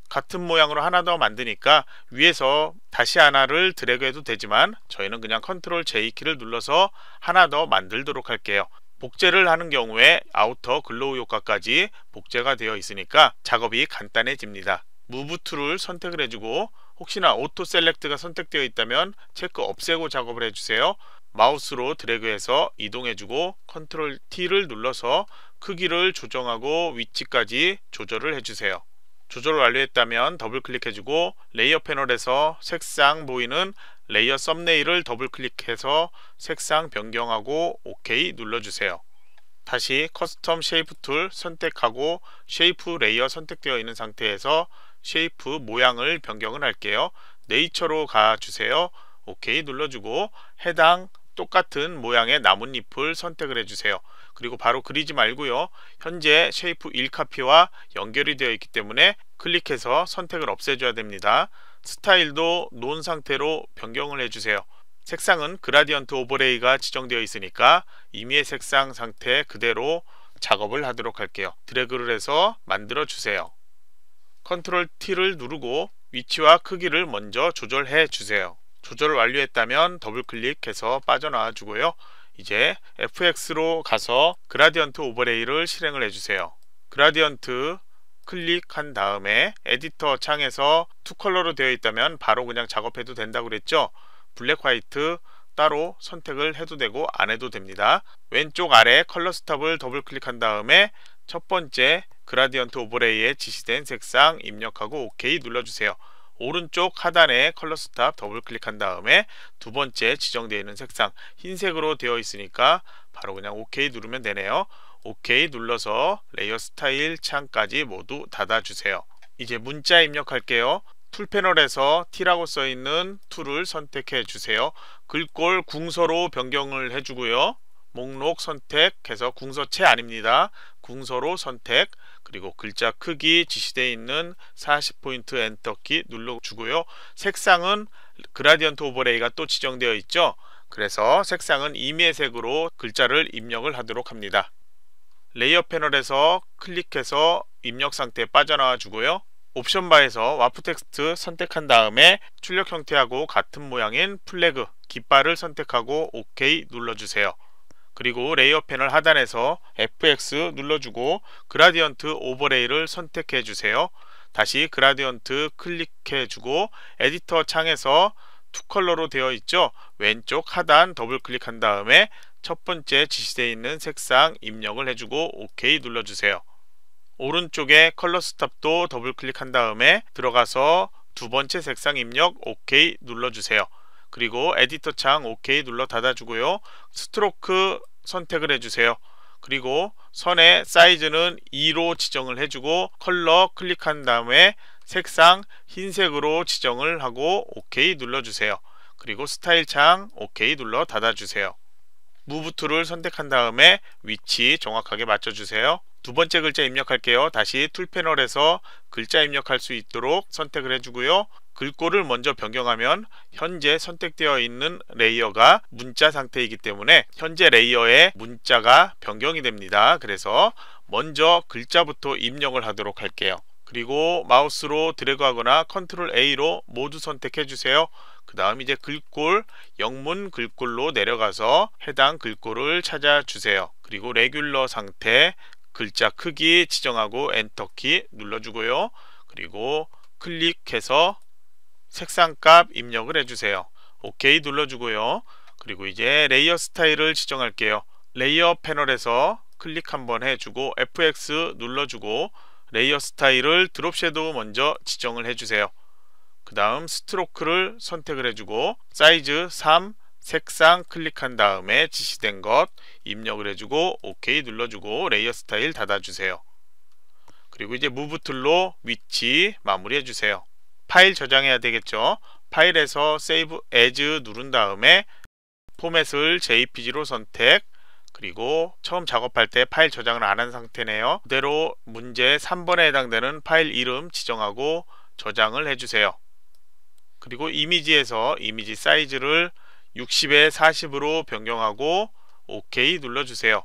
같은 모양으로 하나 더 만드니까 위에서 다시 하나를 드래그해도 되지만 저희는 그냥 컨트롤 J키를 눌러서 하나 더 만들도록 할게요. 복제를 하는 경우에 아우터 글로우 효과까지 복제가 되어 있으니까 작업이 간단해집니다. 무브 툴을 선택을 해주고 혹시나 오토 셀렉트가 선택되어 있다면 체크 없애고 작업을 해주세요. 마우스로 드래그해서 이동해주고 컨트롤 T를 눌러서 크기를 조정하고 위치까지 조절을 해주세요. 조절을 완료했다면 더블 클릭해주고 레이어 패널에서 색상 보이는 레이어 썸네일을 더블 클릭해서 색상 변경하고 OK 눌러주세요. 다시 커스텀 쉐이프 툴 선택하고 쉐이프 레이어 선택되어 있는 상태에서 쉐이프 모양을 변경을 할게요. 네이처로 가주세요. 오케이 눌러주고 해당 똑같은 모양의 나뭇잎을 선택을 해주세요. 그리고 바로 그리지 말고요. 현재 쉐이프 1카피와 연결이 되어 있기 때문에 클릭해서 선택을 없애줘야 됩니다. 스타일도 논 상태로 변경을 해주세요. 색상은 그라디언트 오버레이가 지정되어 있으니까 임의의 색상 상태 그대로 작업을 하도록 할게요. 드래그를 해서 만들어 주세요. 컨트롤 T를 누르고 위치와 크기를 먼저 조절해 주세요. 조절 완료했다면 더블클릭해서 빠져나와 주고요. 이제 FX로 가서 그라디언트 오버레이를 실행을 해주세요. 그라디언트 클릭한 다음에 에디터 창에서 투컬러로 되어 있다면 바로 그냥 작업해도 된다고 그랬죠. 블랙 화이트 따로 선택을 해도 되고 안 해도 됩니다. 왼쪽 아래 컬러 스톱을 더블 클릭한 다음에 첫 번째 그라디언트 오브레이에 지시된 색상 입력하고 OK 눌러주세요. 오른쪽 하단에 컬러 스탑 더블 클릭한 다음에 두 번째 지정되어 있는 색상 흰색으로 되어 있으니까 바로 그냥 OK 누르면 되네요. OK 눌러서 레이어 스타일 창까지 모두 닫아주세요. 이제 문자 입력할게요. 툴 패널에서 T라고 써있는 툴을 선택해 주세요. 글꼴 궁서로 변경을 해주고요. 목록 선택해서 궁서체 아닙니다. 궁서로 선택 그리고 글자 크기 지시되어 있는 40포인트 엔터키 눌러주고요. 색상은 그라디언트 오버레이가 또 지정되어 있죠. 그래서 색상은 임의 색으로 글자를 입력을 하도록 합니다. 레이어 패널에서 클릭해서 입력 상태에 빠져나와 주고요. 옵션 바에서 와프 텍스트 선택한 다음에 출력 형태하고 같은 모양인 플래그 깃발을 선택하고 OK 눌러주세요. 그리고 레이어 패널 하단에서 FX 눌러주고 그라디언트 오버레이를 선택해 주세요. 다시 그라디언트 클릭해 주고 에디터 창에서 투 컬러로 되어 있죠. 왼쪽 하단 더블 클릭한 다음에 첫 번째 지시되어 있는 색상 입력을 해주고 OK 눌러주세요. 오른쪽에 컬러 스탑도 더블 클릭한 다음에 들어가서 두 번째 색상 입력 OK 눌러주세요. 그리고 에디터 창 OK 눌러 닫아주고요. 스트로크 선택을 해주세요. 그리고 선의 사이즈는 2로 지정을 해주고 컬러 클릭한 다음에 색상 흰색으로 지정을 하고 OK 눌러주세요. 그리고 스타일 창 OK 눌러 닫아주세요. 무브 툴을 선택한 다음에 위치 정확하게 맞춰주세요. 두 번째 글자 입력할게요. 다시 툴 패널에서 글자 입력할 수 있도록 선택을 해주고요. 글꼴을 먼저 변경하면 현재 선택되어 있는 레이어가 문자 상태이기 때문에 현재 레이어의 문자가 변경이 됩니다. 그래서 먼저 글자부터 입력을 하도록 할게요. 그리고 마우스로 드래그하거나 컨트롤 A로 모두 선택해 주세요. 그 다음 이제 글꼴, 영문 글꼴로 내려가서 해당 글꼴을 찾아주세요. 그리고 레귤러 상태, 글자 크기 지정하고 엔터키 눌러주고요. 그리고 클릭해서 색상값 입력을 해주세요. OK 눌러주고요. 그리고 이제 레이어 스타일을 지정할게요. 레이어 패널에서 클릭 한번 해주고 FX 눌러주고 레이어 스타일을 드롭 섀도우 먼저 지정을 해주세요. 그 다음 스트로크를 선택을 해주고 사이즈 3 색상 클릭한 다음에 지시된 것 입력을 해주고 OK 눌러주고 레이어 스타일 닫아주세요. 그리고 이제 무브 툴로 위치 마무리해주세요. 파일 저장해야 되겠죠. 파일에서 Save As 누른 다음에 포맷을 JPG로 선택 그리고 처음 작업할 때 파일 저장을 안 한 상태네요. 그대로 문제 3번에 해당되는 파일 이름 지정하고 저장을 해주세요. 그리고 이미지에서 이미지 사이즈를 60에 40으로 변경하고 OK 눌러주세요.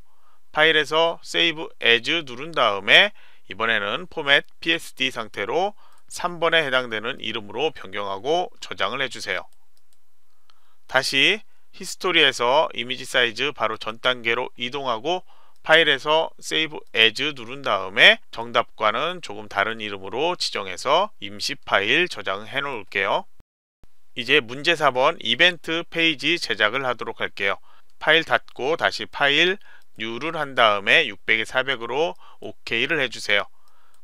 파일에서 Save As 누른 다음에 이번에는 포맷 PSD 상태로 3번에 해당되는 이름으로 변경하고 저장을 해주세요. 다시 히스토리에서 이미지 사이즈 바로 전 단계로 이동하고 파일에서 Save As 누른 다음에 정답과는 조금 다른 이름으로 지정해서 임시 파일 저장해 놓을게요. 이제 문제 4번 이벤트 페이지 제작을 하도록 할게요. 파일 닫고 다시 파일 뉴를 한 다음에 600에 400으로 OK를 해주세요.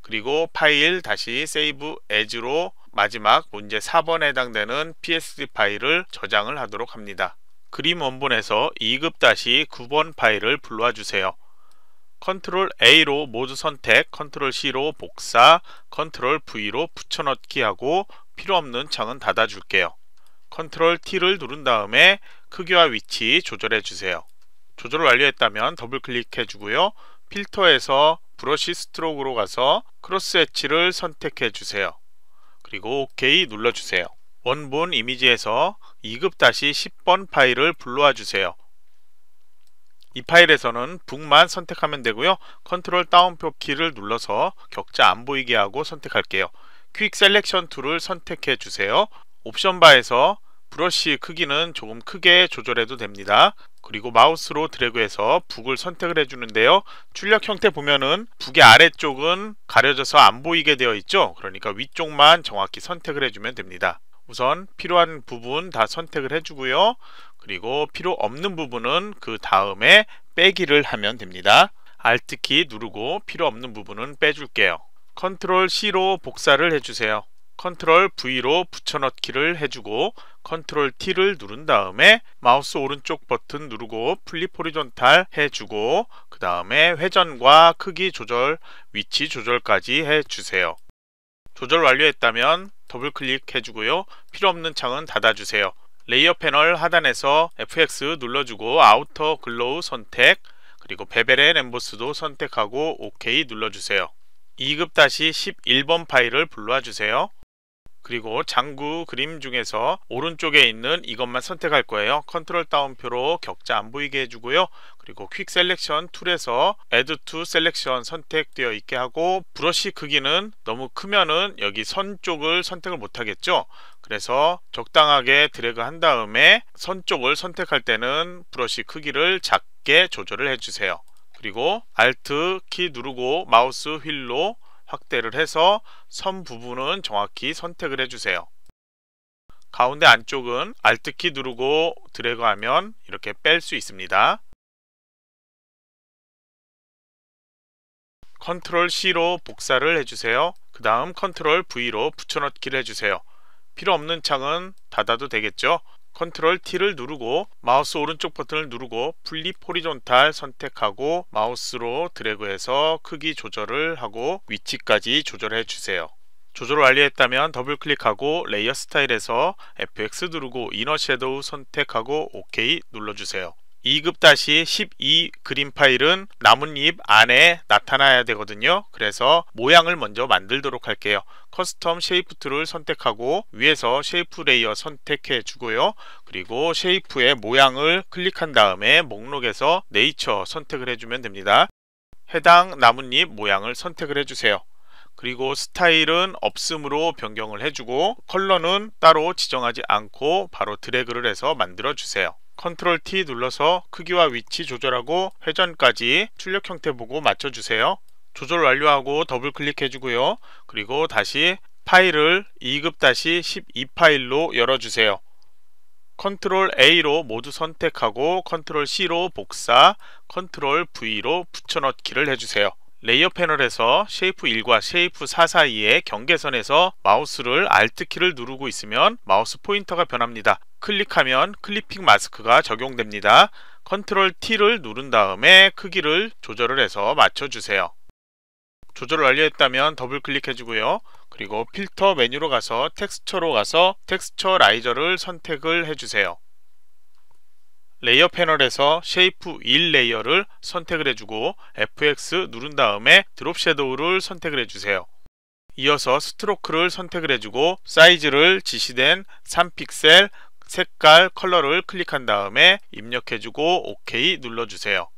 그리고 파일 다시 세이브 as로 마지막 문제 4번에 해당되는 psd 파일을 저장을 하도록 합니다. 그림 원본에서 2급 다시 9번 파일을 불러와 주세요. 컨트롤 A로 모두 선택, 컨트롤 C로 복사, 컨트롤 V로 붙여넣기 하고 필요없는 창은 닫아줄게요. 컨트롤 T를 누른 다음에 크기와 위치 조절해 주세요. 조절을 완료했다면 더블 클릭해 주고요. 필터에서 브러쉬 스트로크로 가서 크로스 엣지를 선택해 주세요. 그리고 OK 눌러주세요. 원본 이미지에서 2급 다시 10번 파일을 불러와 주세요. 이 파일에서는 북만 선택하면 되고요. 컨트롤 다운표 키를 눌러서 격자 안 보이게 하고 선택할게요. 퀵 셀렉션 툴을 선택해 주세요. 옵션 바에서 브러쉬 크기는 조금 크게 조절해도 됩니다. 그리고 마우스로 드래그해서 북을 선택을 해주는데요. 출력 형태 보면은 북의 아래쪽은 가려져서 안 보이게 되어 있죠. 그러니까 위쪽만 정확히 선택을 해주면 됩니다. 우선 필요한 부분 다 선택을 해주고요. 그리고 필요 없는 부분은 그 다음에 빼기를 하면 됩니다. Alt키 누르고 필요 없는 부분은 빼줄게요. 컨트롤 C로 복사를 해주세요. 컨트롤 V로 붙여넣기를 해주고 컨트롤 T를 누른 다음에 마우스 오른쪽 버튼 누르고 플립 호리존탈 해주고 그 다음에 회전과 크기 조절, 위치 조절까지 해주세요. 조절 완료했다면 더블 클릭해주고요. 필요없는 창은 닫아주세요. 레이어 패널 하단에서 FX 눌러주고 아우터 글로우 선택 그리고 베벨의 램보스도 선택하고 OK 눌러주세요. 2급 다시 11번 파일을 불러주세요. 와 그리고 장구 그림 중에서 오른쪽에 있는 이것만 선택할 거예요. 컨트롤 다운표로 격자 안 보이게 해주고요. 그리고 퀵 셀렉션 툴에서 add to selection 선택되어 있게 하고 브러쉬 크기는 너무 크면은 여기 선 쪽을 선택을 못 하겠죠 그래서 적당하게 드래그 한 다음에 선 쪽을 선택할 때는 브러쉬 크기를 작게 조절을 해주세요 그리고 alt 키 누르고 마우스 휠로 확대를 해서 선 부분은 정확히 선택을 해주세요. 가운데 안쪽은 Alt키 누르고 드래그하면 이렇게 뺄 수 있습니다. 컨트롤 C로 복사를 해주세요. 그 다음 컨트롤 V로 붙여넣기를 해주세요. 필요 없는 창은 닫아도 되겠죠? 컨트롤 T를 누르고 마우스 오른쪽 버튼을 누르고 플립 호리존탈 선택하고 마우스로 드래그해서 크기 조절을 하고 위치까지 조절해 주세요. 조절 완료했다면 더블 클릭하고 레이어 스타일에서 FX 누르고 이너 섀도우 선택하고 OK 눌러주세요. 2급-12 다시 그림 파일은 나뭇잎 안에 나타나야 되거든요. 그래서 모양을 먼저 만들도록 할게요. 커스텀 쉐이프 툴을 선택하고 위에서 쉐이프 레이어 선택해 주고요. 그리고 쉐이프의 모양을 클릭한 다음에 목록에서 네이처 선택을 해주면 됩니다. 해당 나뭇잎 모양을 선택을 해주세요. 그리고 스타일은 없음으로 변경을 해주고 컬러는 따로 지정하지 않고 바로 드래그를 해서 만들어주세요. 컨트롤 T 눌러서 크기와 위치 조절하고 회전까지 출력 형태 보고 맞춰주세요. 조절 완료하고 더블 클릭해주고요. 그리고 다시 파일을 2급-12 다시 파일로 열어주세요. 컨트롤 A로 모두 선택하고 컨트롤 C로 복사, 컨트롤 V로 붙여넣기를 해주세요. 레이어 패널에서 쉐이프 1과 쉐이프 4 사이의 경계선에서 마우스를 Alt키를 누르고 있으면 마우스 포인터가 변합니다. 클릭하면 클리핑 마스크가 적용됩니다. 컨트롤 T를 누른 다음에 크기를 조절을 해서 맞춰주세요. 조절 완료했다면 더블 클릭해주고요. 그리고 필터 메뉴로 가서 텍스처로 가서 텍스처 라이저를 선택을 해주세요. 레이어 패널에서 Shape 1 레이어를 선택을 해주고 FX 누른 다음에 Drop s h a d o w 를 선택을 해주세요. 이어서 스트로크를 선택을 해주고 사이즈를 지시된 3픽셀 색깔 컬러를 클릭한 다음에 입력해주고 OK 눌러주세요.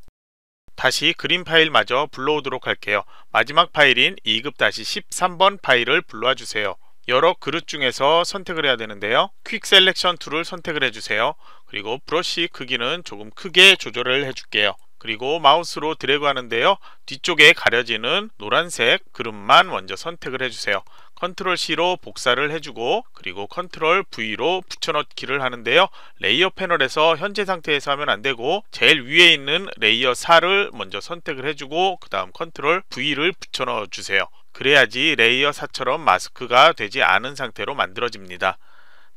다시 그림 파일마저 불러오도록 할게요. 마지막 파일인 2급-13번 파일을 불러와 주세요. 여러 그릇 중에서 선택을 해야 되는데요. 퀵 셀렉션 툴을 선택을 해주세요. 그리고 브러쉬 크기는 조금 크게 조절을 해줄게요. 그리고 마우스로 드래그 하는데요. 뒤쪽에 가려지는 노란색 그릇만 먼저 선택을 해주세요. 컨트롤 C로 복사를 해주고 그리고 컨트롤 V로 붙여넣기를 하는데요. 레이어 패널에서 현재 상태에서 하면 안되고 제일 위에 있는 레이어 4를 먼저 선택을 해주고 그 다음 컨트롤 V를 붙여넣어 주세요. 그래야지 레이어 4처럼 마스크가 되지 않은 상태로 만들어집니다.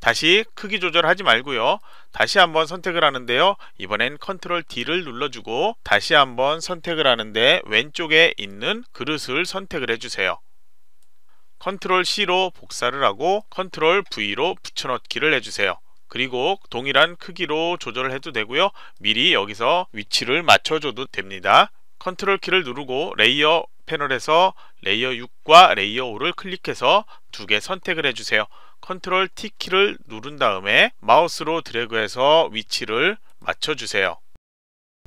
다시 크기 조절하지 말고요. 다시 한번 선택을 하는데요. 이번엔 컨트롤 D를 눌러주고 다시 한번 선택을 하는데 왼쪽에 있는 그릇을 선택을 해주세요. 컨트롤 C로 복사를 하고 컨트롤 V로 붙여넣기를 해주세요. 그리고 동일한 크기로 조절을 해도 되고요. 미리 여기서 위치를 맞춰줘도 됩니다. 컨트롤 키를 누르고 레이어 패널에서 레이어 6과 레이어 5를 클릭해서 두 개 선택을 해주세요. 컨트롤 T키를 누른 다음에 마우스로 드래그해서 위치를 맞춰주세요.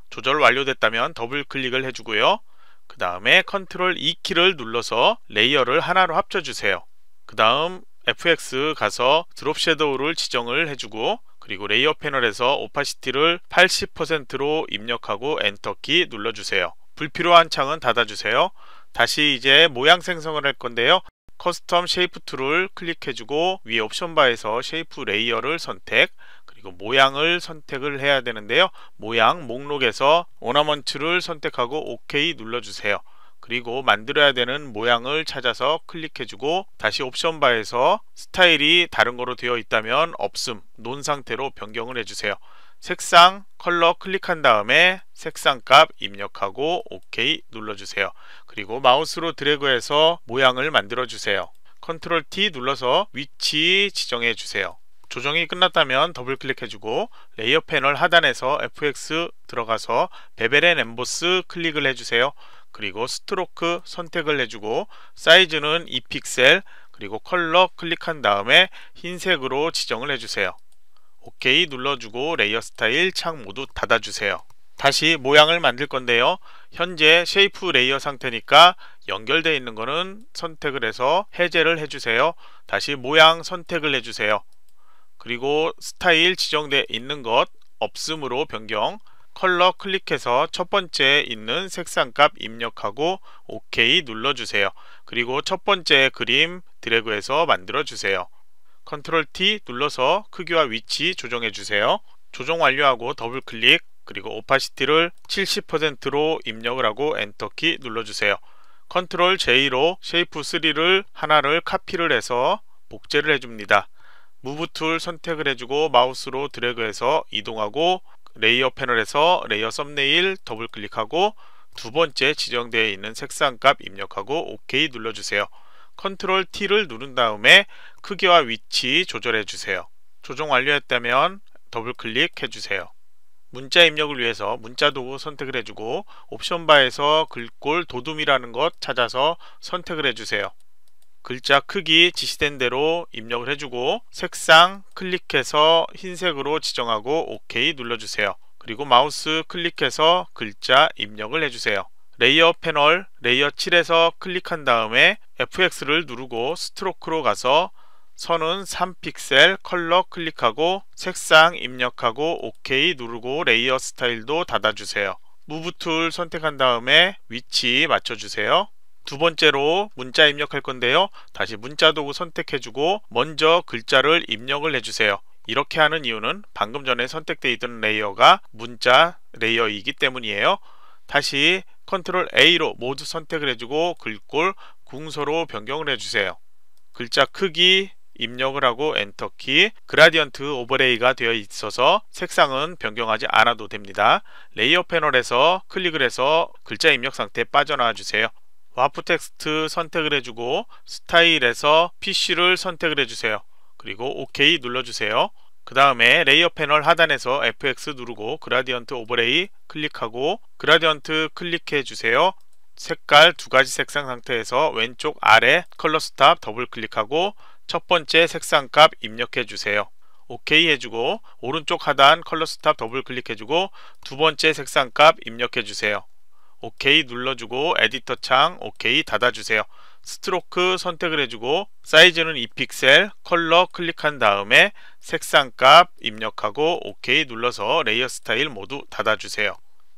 조절 완료됐다면 더블 클릭을 해주고요. 그 다음에 컨트롤 E키를 눌러서 레이어를 하나로 합쳐주세요. 그 다음 FX 가서 드롭 섀도우를 지정을 해주고 그리고 레이어 패널에서 오파시티를 80%로 입력하고 엔터키 눌러주세요. 불필요한 창은 닫아주세요. 다시 이제 모양 생성을 할 건데요. 커스텀 쉐이프 툴을 클릭해주고 위 옵션 바에서 쉐이프 레이어를 선택 그리고 모양을 선택을 해야 되는데요. 모양 목록에서 오너먼트를 선택하고 OK 눌러주세요. 그리고 만들어야 되는 모양을 찾아서 클릭해주고 다시 옵션 바에서 스타일이 다른 거로 되어 있다면 없음, 논 상태로 변경을 해주세요. 색상, 컬러 클릭한 다음에 색상 값 입력하고 OK 눌러주세요. 그리고 마우스로 드래그해서 모양을 만들어주세요. 컨트롤 T 눌러서 위치 지정해 주세요. 조정이 끝났다면 더블 클릭해주고 레이어 패널 하단에서 FX 들어가서 베벨 앤 엠보스 클릭을 해주세요. 그리고 스트로크 선택을 해주고 사이즈는 2픽셀 그리고 컬러 클릭한 다음에 흰색으로 지정을 해주세요. OK 눌러주고 레이어 스타일 창 모두 닫아주세요. 다시 모양을 만들 건데요. 현재 쉐이프 레이어 상태니까 연결되어 있는 거는 선택을 해서 해제를 해주세요. 다시 모양 선택을 해주세요. 그리고 스타일 지정되어 있는 것 없음으로 변경 컬러 클릭해서 첫 번째 있는 색상값 입력하고 OK 눌러주세요. 그리고 첫 번째 그림 드래그해서 만들어주세요. 컨트롤 T 눌러서 크기와 위치 조정해 주세요. 조정 완료하고 더블 클릭 그리고 오파시티를 70%로 입력을 하고 엔터키 눌러주세요. 컨트롤 J로 쉐이프 3를 하나를 카피를 해서 복제를 해줍니다. 무브 툴 선택을 해주고 마우스로 드래그해서 이동하고 레이어 패널에서 레이어 썸네일 더블 클릭하고 두 번째 지정되어 있는 색상 값 입력하고 OK 눌러주세요. 컨트롤 T를 누른 다음에 크기와 위치 조절해 주세요. 조정 완료했다면 더블 클릭해 주세요. 문자 입력을 위해서 문자 도구 선택을 해주고 옵션 바에서 글꼴 도둠이라는 것 찾아서 선택을 해주세요. 글자 크기 지시된 대로 입력을 해주고 색상 클릭해서 흰색으로 지정하고 OK 눌러주세요. 그리고 마우스 클릭해서 글자 입력을 해주세요. 레이어 패널 레이어 7에서 클릭한 다음에 FX를 누르고 스트로크로 가서 선은 3픽셀 컬러 클릭하고 색상 입력하고 OK 누르고 레이어 스타일도 닫아주세요. 무브 툴 선택한 다음에 위치 맞춰주세요. 두 번째로 문자 입력할 건데요. 다시 문자 도구 선택해주고 먼저 글자를 입력을 해주세요. 이렇게 하는 이유는 방금 전에 선택되어 있던 레이어가 문자 레이어이기 때문이에요. 다시 컨트롤 A로 모두 선택을 해주고 글꼴 궁서로 변경을 해주세요. 글자 크기 입력을 하고 엔터키 그라디언트 오버레이가 되어 있어서 색상은 변경하지 않아도 됩니다. 레이어 패널에서 클릭을 해서 글자 입력 상태 빠져나와 주세요. 와프 텍스트 선택을 해주고 스타일에서 PC를 선택을 해주세요. 그리고 OK 눌러주세요. 그 다음에 레이어 패널 하단에서 FX 누르고 그라디언트 오버레이 클릭하고 그라디언트 클릭해 주세요. 색깔 두 가지 색상 상태에서 왼쪽 아래 컬러 스탑 더블 클릭하고 첫 번째 색상 값 입력해 주세요. OK 해주고 오른쪽 하단 컬러 스탑 더블 클릭해주고 두 번째 색상 값 입력해 주세요. OK 눌러주고 에디터 창 OK 닫아주세요. 스트로크 선택을 해주고 사이즈는 2픽셀 컬러 클릭한 다음에 색상 값 입력하고 OK 눌러서 레이어 스타일 모두 닫아주세요.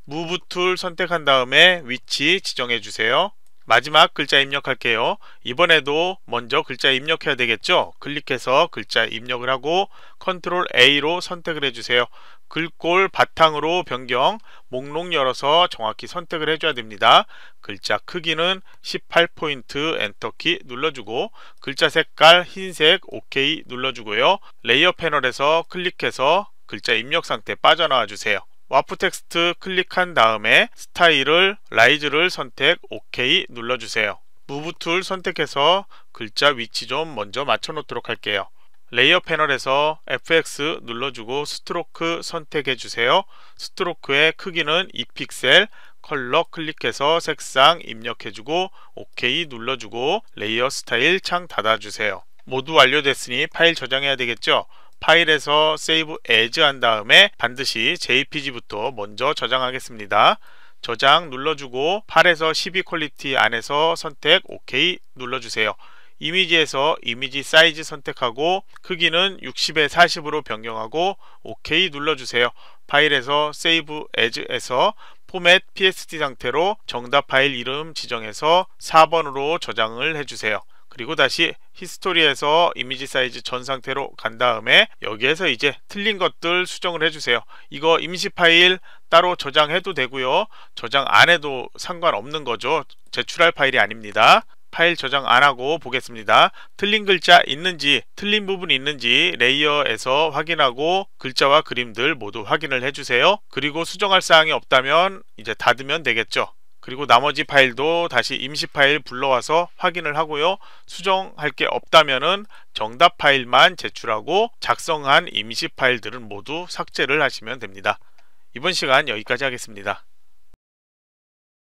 무브 툴 선택한 다음에 위치 지정해 주세요. 마지막 글자 입력할게요. 이번에도 먼저 글자 입력해야 되겠죠? 클릭해서 글자 입력을 하고 컨트롤 A로 선택을 해주세요. 글꼴 바탕으로 변경, 목록 열어서 정확히 선택을 해줘야 됩니다. 글자 크기는 18포인트 엔터키 눌러주고 글자 색깔 흰색 OK 눌러주고요. 레이어 패널에서 클릭해서 글자 입력 상태 빠져나와 주세요. 와프 텍스트 클릭한 다음에 스타일을 라이즈를 선택 OK 눌러주세요. 무브 툴 선택해서 글자 위치 좀 먼저 맞춰 놓도록 할게요. 레이어 패널에서 FX 눌러주고 스트로크 선택해주세요. 스트로크의 크기는 2픽셀, 컬러 클릭해서 색상 입력해주고 OK 눌러주고 레이어 스타일 창 닫아주세요. 모두 완료됐으니 파일 저장해야 되겠죠? 파일에서 세이브 as 한 다음에 반드시 jpg부터 먼저 저장하겠습니다. 저장 눌러주고 8에서 12 퀄리티 안에서 선택 OK 눌러주세요. 이미지에서 이미지 사이즈 선택하고 크기는 60에 40으로 변경하고 OK 눌러주세요. 파일에서 Save As에서 포맷 PSD 상태로 정답 파일 이름 지정해서 4번으로 저장을 해주세요. 그리고 다시 히스토리에서 이미지 사이즈 전 상태로 간 다음에 여기에서 이제 틀린 것들 수정을 해주세요. 이거 임시 파일 따로 저장해도 되고요. 저장 안 해도 상관없는 거죠. 제출할 파일이 아닙니다. 파일 저장 안 하고 보겠습니다. 틀린 글자 있는지 틀린 부분 있는지 레이어에서 확인하고 글자와 그림들 모두 확인을 해주세요. 그리고 수정할 사항이 없다면 이제 닫으면 되겠죠. 그리고 나머지 파일도 다시 임시 파일 불러와서 확인을 하고요. 수정할 게 없다면은 정답 파일만 제출하고 작성한 임시 파일들은 모두 삭제를 하시면 됩니다. 이번 시간 여기까지 하겠습니다.